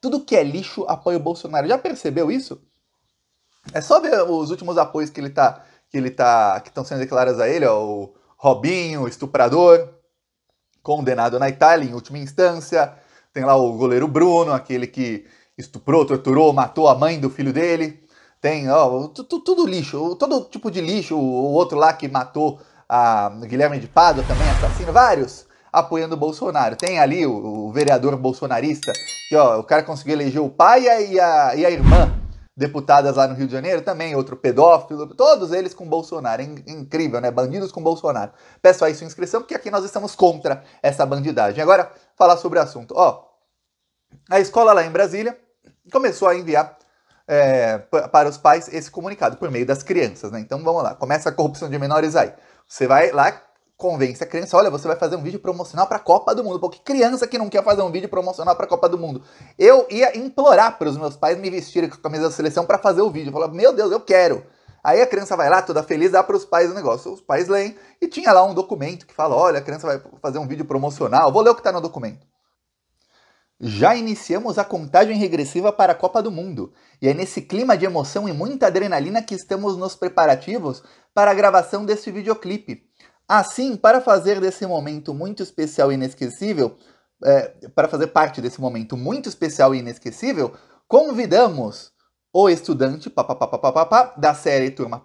Tudo que é lixo apoia o Bolsonaro. Já percebeu isso? É só ver os últimos apoios que ele tá. que ele tá. que estão sendo declarados a ele, ó, o Robinho, estuprador, condenado na Itália em última instância. Tem lá o goleiro Bruno, aquele que estuprou, torturou, matou a mãe do filho dele. Tem, ó, tudo lixo, todo tipo de lixo. O outro lá que matou a Guilherme de Pado também, assassino, vários apoiando o Bolsonaro. Tem ali o, o vereador bolsonarista, que ó, o cara conseguiu eleger o pai e a, e a irmã deputadas lá no Rio de Janeiro, também outro pedófilo, todos eles com Bolsonaro. É incrível, né? Bandidos com Bolsonaro. Peço aí sua inscrição, porque aqui nós estamos contra essa bandidagem. Agora, falar sobre o assunto. Ó, a escola lá em Brasília começou a enviar é, para os pais esse comunicado por meio das crianças, né? Então vamos lá, começa a corrupção de menores aí. Você vai lá, convence a criança, olha, você vai fazer um vídeo promocional para a Copa do Mundo. Porque criança que não quer fazer um vídeo promocional para a Copa do Mundo. Eu ia implorar para os meus pais me vestirem com a camisa da seleção para fazer o vídeo. Eu falava, meu Deus, eu quero. Aí a criança vai lá, toda feliz, dá para os pais o negócio. Os pais leem e tinha lá um documento que fala, olha, a criança vai fazer um vídeo promocional. Vou ler o que está no documento. Já iniciamos a contagem regressiva para a Copa do Mundo, e é nesse clima de emoção e muita adrenalina que estamos nos preparativos para a gravação deste videoclipe. Assim, para fazer desse momento muito especial e inesquecível, é, para fazer parte desse momento muito especial e inesquecível, convidamos o estudante pá, pá, pá, da série Turma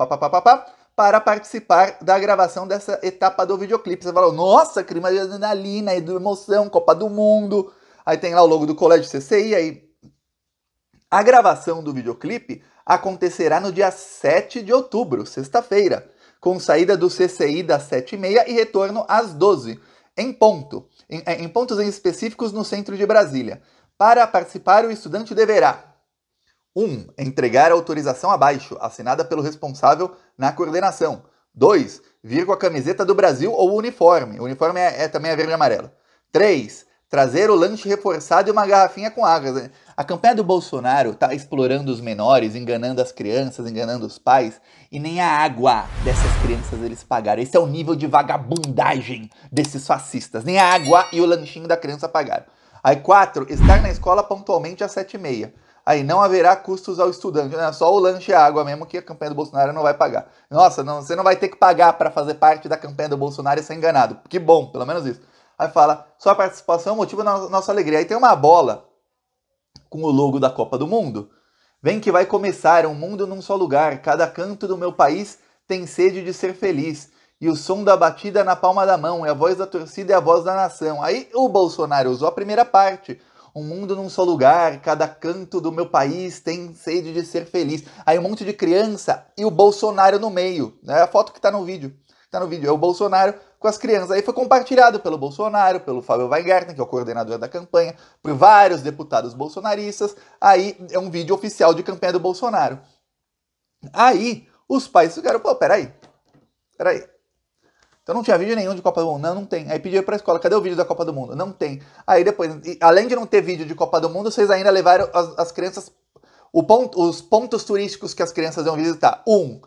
para participar da gravação dessa etapa do videoclipe. Você falou, nossa, clima de adrenalina e de emoção, Copa do Mundo. Aí tem lá o logo do Colégio CCI. Aí... A gravação do videoclipe acontecerá no dia 7 de outubro, sexta-feira com saída do CCI das 7h30 e retorno às 12 em ponto, em, é, em pontos em específicos no centro de Brasília. Para participar, o estudante deverá 1. Um, entregar a autorização abaixo, assinada pelo responsável na coordenação. 2. Vir com a camiseta do Brasil ou uniforme. O uniforme é, é também é verde e amarelo. 3. Trazer o lanche reforçado e uma garrafinha com água. Né? A campanha do Bolsonaro está explorando os menores, enganando as crianças, enganando os pais, e nem a água dessas crianças eles pagaram. Esse é o nível de vagabundagem desses fascistas. Nem a água e o lanchinho da criança pagaram. Aí, quatro, estar na escola pontualmente às sete e meia. Aí não haverá custos ao estudante, né? Só o lanche e a água mesmo que a campanha do Bolsonaro não vai pagar. Nossa, não, você não vai ter que pagar para fazer parte da campanha do Bolsonaro e ser enganado. Que bom, pelo menos isso. Aí fala, sua participação é motivo da nossa alegria. Aí tem uma bola com o logo da Copa do Mundo. Vem que vai começar, um mundo num só lugar. Cada canto do meu país tem sede de ser feliz. E o som da batida é na palma da mão, é a voz da torcida e a voz da nação. Aí o Bolsonaro usou a primeira parte. Um mundo num só lugar, cada canto do meu país tem sede de ser feliz. Aí um monte de criança e o Bolsonaro no meio. É a foto que tá no vídeo está no vídeo, é o Bolsonaro com as crianças. Aí foi compartilhado pelo Bolsonaro, pelo Fábio Weingarten, que é o coordenador da campanha, por vários deputados bolsonaristas. Aí é um vídeo oficial de campanha do Bolsonaro. Aí os pais ficaram, pô, peraí, peraí. Então não tinha vídeo nenhum de Copa do Mundo. Não, não tem. Aí pediram pra escola, cadê o vídeo da Copa do Mundo? Não tem. Aí depois, além de não ter vídeo de Copa do Mundo, vocês ainda levaram as, as crianças. Ponto, os pontos turísticos que as crianças iam visitar. Um,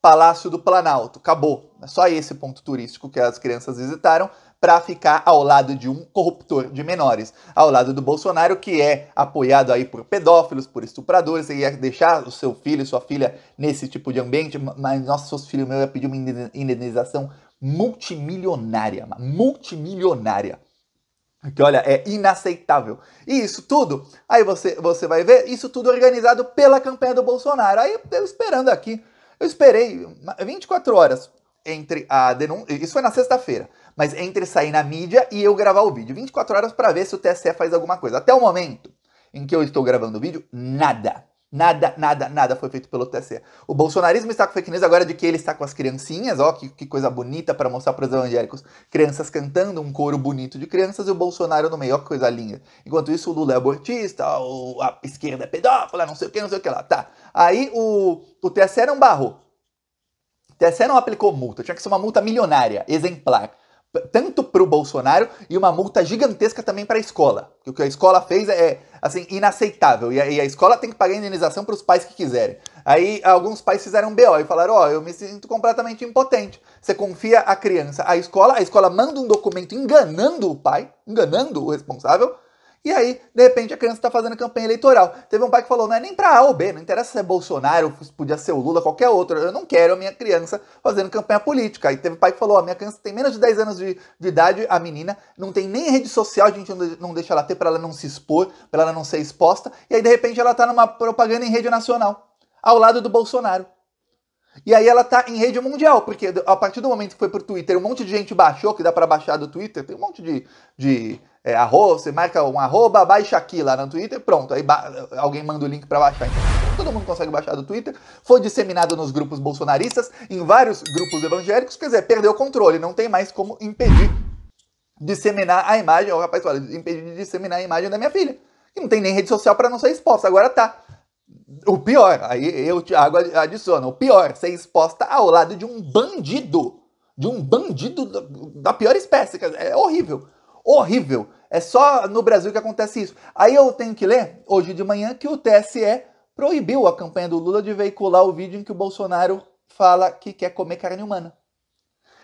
Palácio do Planalto. Acabou. É só esse ponto turístico que as crianças visitaram para ficar ao lado de um corruptor de menores, ao lado do Bolsonaro que é apoiado aí por pedófilos, por estupradores, e ia é deixar o seu filho, sua filha nesse tipo de ambiente, mas nossa, seus filhos meu ia pedir uma indenização multimilionária, multimilionária. Que olha, é inaceitável. E isso tudo, aí você, você vai ver, isso tudo organizado pela campanha do Bolsonaro. Aí eu esperando aqui, eu esperei 24 horas, entre a denúncia. Isso foi na sexta-feira. Mas entre sair na mídia e eu gravar o vídeo. 24 horas para ver se o TSE faz alguma coisa. Até o momento em que eu estou gravando o vídeo, nada. Nada, nada, nada foi feito pelo TSE. O bolsonarismo está com fake news agora de que ele está com as criancinhas, ó, que, que coisa bonita para mostrar para os evangélicos. Crianças cantando, um coro bonito de crianças e o Bolsonaro no meio, ó, que coisa linda. Enquanto isso, o Lula é abortista, a esquerda é pedófila, não sei o que, não sei o que lá. Tá. Aí o, o TSE não barrou. TSE não aplicou ah, multa, tinha que ser uma multa milionária, exemplar. Tanto para o Bolsonaro e uma multa gigantesca também para a escola. O que a escola fez é, assim, inaceitável. E a, e a escola tem que pagar indenização para os pais que quiserem. Aí alguns pais fizeram BO e falaram: Ó, oh, eu me sinto completamente impotente. Você confia a criança à escola, a escola manda um documento enganando o pai, enganando o responsável, e aí, de repente, a criança está fazendo campanha eleitoral. Teve um pai que falou: não é nem para A ou B, não interessa se é Bolsonaro, podia ser o Lula, qualquer outro. Eu não quero a minha criança fazendo campanha política. Aí teve um pai que falou: a minha criança tem menos de 10 anos de, de idade, a menina, não tem nem rede social, a gente não deixa ela ter para ela não se expor, para ela não ser exposta. E aí, de repente, ela está numa propaganda em rede nacional, ao lado do Bolsonaro. E aí ela tá em rede mundial, porque a partir do momento que foi pro Twitter, um monte de gente baixou, que dá para baixar do Twitter, tem um monte de, de é, arroba, você marca um arroba, baixa aqui lá no Twitter, pronto. Aí alguém manda o link para baixar. Então, todo mundo consegue baixar do Twitter. Foi disseminado nos grupos bolsonaristas, em vários grupos evangélicos, quer dizer, perdeu o controle, não tem mais como impedir disseminar a imagem, o rapaz fala, impedir de disseminar a imagem da minha filha, que não tem nem rede social para não ser exposta. Agora tá. O pior, aí eu, Thiago, adiciono, o pior, ser exposta ao lado de um bandido, de um bandido da pior espécie, é horrível horrível. É só no Brasil que acontece isso. Aí eu tenho que ler, hoje de manhã, que o TSE proibiu a campanha do Lula de veicular o vídeo em que o Bolsonaro fala que quer comer carne humana.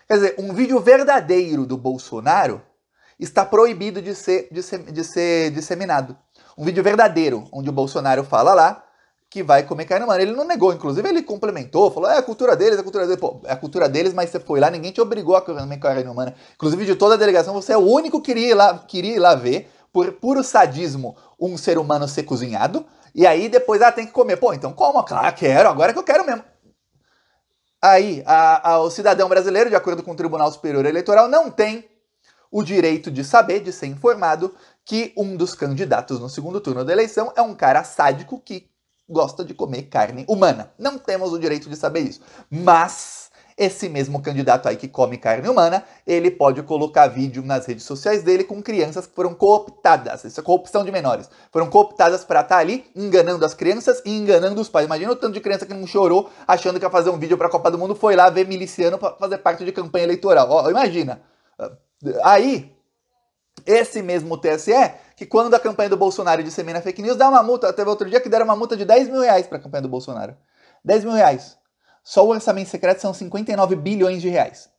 Quer dizer, um vídeo verdadeiro do Bolsonaro está proibido de ser, de ser, de ser disseminado. Um vídeo verdadeiro, onde o Bolsonaro fala lá que vai comer carne humana. Ele não negou, inclusive ele complementou, falou: é a cultura deles, é a cultura deles. Pô, é a cultura deles, mas você foi lá, ninguém te obrigou a comer carne humana. Inclusive, de toda a delegação, você é o único que queria ir lá, queria ir lá ver, por puro sadismo, um ser humano ser cozinhado. E aí depois, ah, tem que comer. Pô, então como? Claro, quero, agora é que eu quero mesmo. Aí, a, a, o cidadão brasileiro, de acordo com o Tribunal Superior Eleitoral, não tem o direito de saber, de ser informado, que um dos candidatos no segundo turno da eleição é um cara sádico que gosta de comer carne humana. Não temos o direito de saber isso. Mas esse mesmo candidato aí que come carne humana, ele pode colocar vídeo nas redes sociais dele com crianças que foram cooptadas. Isso é corrupção de menores. Foram cooptadas para estar tá ali enganando as crianças e enganando os pais. Imagina o tanto de criança que não chorou achando que ia fazer um vídeo para a Copa do Mundo, foi lá ver miliciano para fazer parte de campanha eleitoral. Ó, imagina. Ah, aí, esse mesmo TSE que quando da campanha do Bolsonaro dissemina fake news, dá uma multa. Teve outro dia que deram uma multa de 10 mil reais para a campanha do Bolsonaro. 10 mil reais. Só o orçamento secreto são 59 bilhões de reais.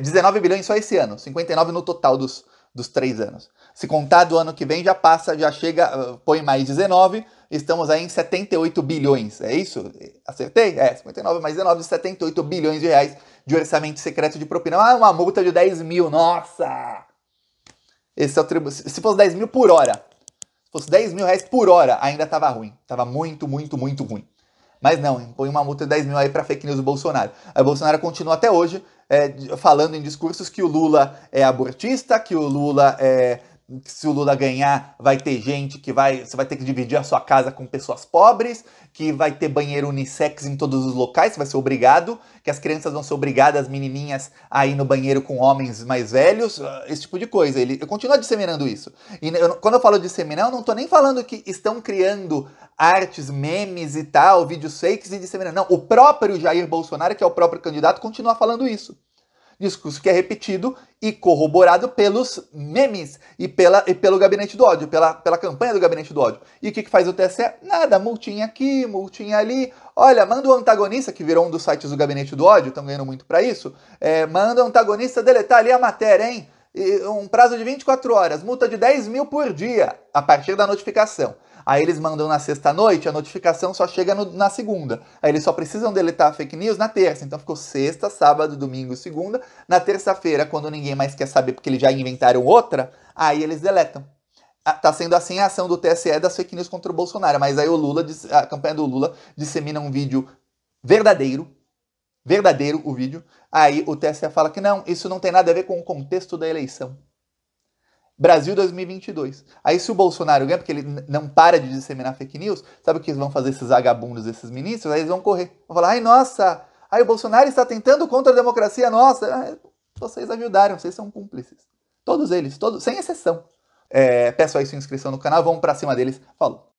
19 é, bilhões só esse ano, 59 no total dos, dos três anos. Se contar do ano que vem, já passa, já chega, ah, põe mais 19, estamos aí em 78 bilhões, é isso? Acertei? É, 59 mais 19, 78 bilhões de reais de orçamento secreto de propina. Ah, uma multa de 10 mil, nossa! Esse é o Se fosse 10 mil por hora, se fosse 10 mil reais por hora, ainda tava ruim. Tava muito, muito, muito ruim. Mas não, impõe uma multa de 10 mil aí para fake news do Bolsonaro. a o Bolsonaro continua até hoje é, falando em discursos que o Lula é abortista, que o Lula é que se o Lula ganhar, vai ter gente que vai. Você vai ter que dividir a sua casa com pessoas pobres, que vai ter banheiro unissex em todos os locais, você vai ser obrigado, que as crianças vão ser obrigadas, menininhas, a ir no banheiro com homens mais velhos, ah, esse tipo de coisa. Ele continua disseminando isso. E eu, quando eu falo disseminar, eu não estou nem falando que estão criando artes, memes e tal, vídeos fakes e disseminando. Não, o próprio Jair Bolsonaro, que é o próprio candidato, continua falando isso. Discurso que é repetido e corroborado pelos memes e, pela, e pelo gabinete do ódio, pela, pela campanha do gabinete do ódio. E o que, que faz o TSE? Nada, multinha aqui, multinha ali. Olha, manda o antagonista, que virou um dos sites do gabinete do ódio, estão ganhando muito para isso. É, manda o antagonista deletar ali a matéria, hein? um prazo de 24 horas, multa de 10 mil por dia, a partir da notificação. Aí eles mandam na sexta-noite, a notificação só chega no, na segunda. Aí eles só precisam deletar a fake news na terça. Então ficou sexta, sábado, domingo, segunda. Na terça-feira, quando ninguém mais quer saber porque eles já inventaram outra, aí eles deletam. Ah, tá sendo assim a ação do TSE das fake news contra o Bolsonaro. Mas aí o Lula, a campanha do Lula dissemina um vídeo verdadeiro, verdadeiro o vídeo, aí o TSE fala que não, isso não tem nada a ver com o contexto da eleição. Brasil 2022. Aí se o Bolsonaro ganha, porque ele não para de disseminar fake news, sabe o que eles vão fazer esses vagabundos, esses ministros? Aí eles vão correr. Vão falar, ai nossa, aí o Bolsonaro está tentando contra a democracia nossa. Vocês ajudaram, vocês são cúmplices. Todos eles, todos, sem exceção. É, peço aí sua inscrição no canal, vamos para cima deles. Falou.